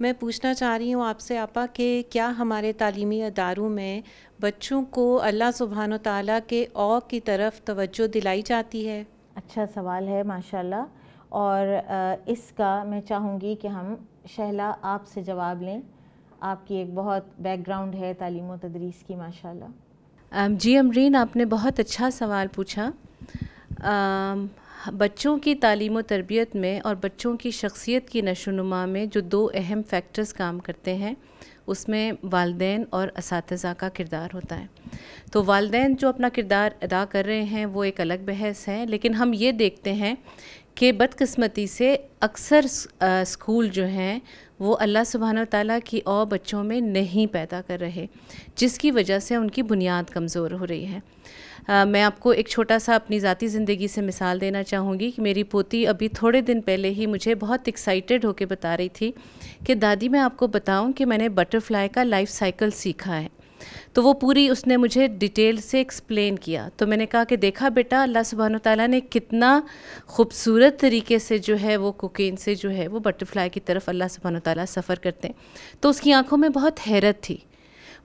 मैं पूछना चाह रही हूँ आपसे आपा कि क्या हमारे तालीमी अदारों में बच्चों को अल्लाह सुबहान ताली के औ की तरफ तवज्जो दिलाई जाती है अच्छा सवाल है माशाल्लाह और इसका मैं चाहूँगी कि हम शहला आपसे जवाब लें आपकी एक बहुत बैकग्राउंड है तालीम तदरीस की माशाल्लाह जी अमरीन आपने बहुत अच्छा सवाल पूछा बच्चों की तालीम तरबियत में और बच्चों की शख्सियत की नशोनुमा में जो दो अहम फैक्टर्स काम करते हैं उसमें वालदे और इस का किरदार होता है तो वालदे जो अपना किरदार अदा कर रहे हैं वो एक अलग बहस है लेकिन हम ये देखते हैं कि बदकस्मती से अक्सर स्कूल जो हैं वो अल्लाह सुबहान तला की और बच्चों में नहीं पैदा कर रहे जिसकी वजह से उनकी बुनियाद कमज़ोर हो रही है आ, मैं आपको एक छोटा सा अपनी ज़ाती ज़िंदगी से मिसाल देना चाहूँगी कि मेरी पोती अभी थोड़े दिन पहले ही मुझे बहुत एक्साइटेड होकर बता रही थी कि दादी मैं आपको बताऊँ कि मैंने बटरफ्लाई का लाइफ साइकिल सीखा है तो वो पूरी उसने मुझे डिटेल से एक्सप्लेन किया तो मैंने कहा कि देखा बेटा अल्लाह सुबहान तला ने कितना खूबसूरत तरीके से जो है वो कुकिन से जो है वो बटरफ्लाई की तरफ अल्लाह सुबहान तला सफ़र करते हैं तो उसकी आंखों में बहुत हैरत थी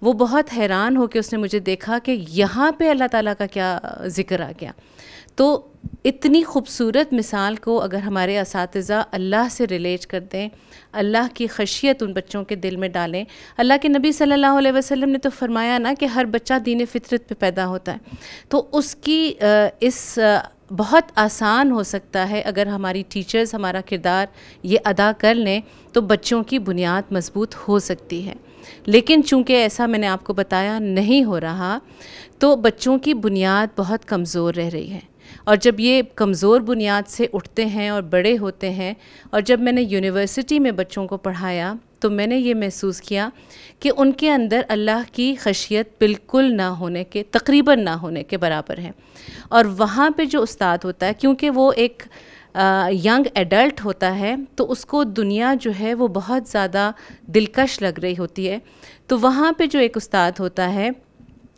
वो बहुत हैरान होकर उसने मुझे देखा कि यहाँ पे अल्लाह ताला का क्या ज़िक्र आ गया तो इतनी खूबसूरत मिसाल को अगर हमारे इस अल्लाह से रिलेट कर दें अल्लाह की खशियत उन बच्चों के दिल में डालें अल्लाह के नबी सल्लल्लाहु अलैहि वसल्लम ने तो फरमाया ना कि हर बच्चा दीन फितरत पे पैदा होता है तो उसकी इस बहुत आसान हो सकता है अगर हमारी टीचर्स हमारा किरदार ये अदा कर लें तो बच्चों की बुनियाद मज़बूत हो सकती है लेकिन चूंकि ऐसा मैंने आपको बताया नहीं हो रहा तो बच्चों की बुनियाद बहुत कमज़ोर रह रही है और जब ये कमज़ोर बुनियाद से उठते हैं और बड़े होते हैं और जब मैंने यूनिवर्सिटी में बच्चों को पढ़ाया तो मैंने ये महसूस किया कि उनके अंदर अल्लाह की खशियत बिल्कुल ना होने के तकरीबन ना होने के बराबर है और वहाँ पे जो उस्ताद होता है क्योंकि वो एक यंग एडल्ट होता है तो उसको दुनिया जो है वो बहुत ज़्यादा दिलकश लग रही होती है तो वहाँ पे जो एक उस्ताद होता है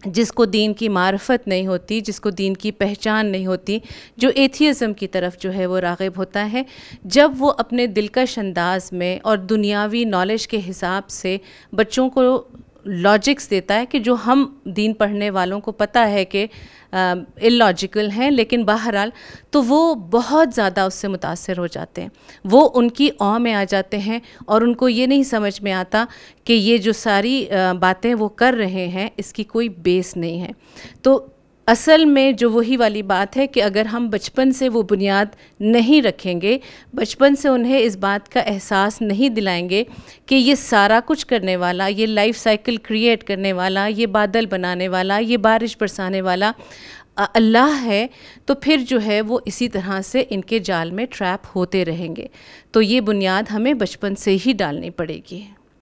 जिसको दीन की मार्फत नहीं होती जिसको दीन की पहचान नहीं होती जो एथियज़म की तरफ जो है वो रागब होता है जब वो अपने दिलकश अंदाज में और दुनियावी नॉलेज के हिसाब से बच्चों को लॉजिक्स देता है कि जो हम दीन पढ़ने वालों को पता है कि इलॉजिकल हैं लेकिन बहरहाल तो वो बहुत ज़्यादा उससे मुतासर हो जाते हैं वो उनकी ओ में आ जाते हैं और उनको ये नहीं समझ में आता कि ये जो सारी बातें वो कर रहे हैं इसकी कोई बेस नहीं है तो असल में जो वही वाली बात है कि अगर हम बचपन से वो बुनियाद नहीं रखेंगे बचपन से उन्हें इस बात का एहसास नहीं दिलाएंगे कि ये सारा कुछ करने वाला ये लाइफ साइकिल क्रिएट करने वाला ये बादल बनाने वाला ये बारिश बरसाने वाला अल्लाह है तो फिर जो है वो इसी तरह से इनके जाल में ट्रैप होते रहेंगे तो ये बुनियाद हमें बचपन से ही डालनी पड़ेगी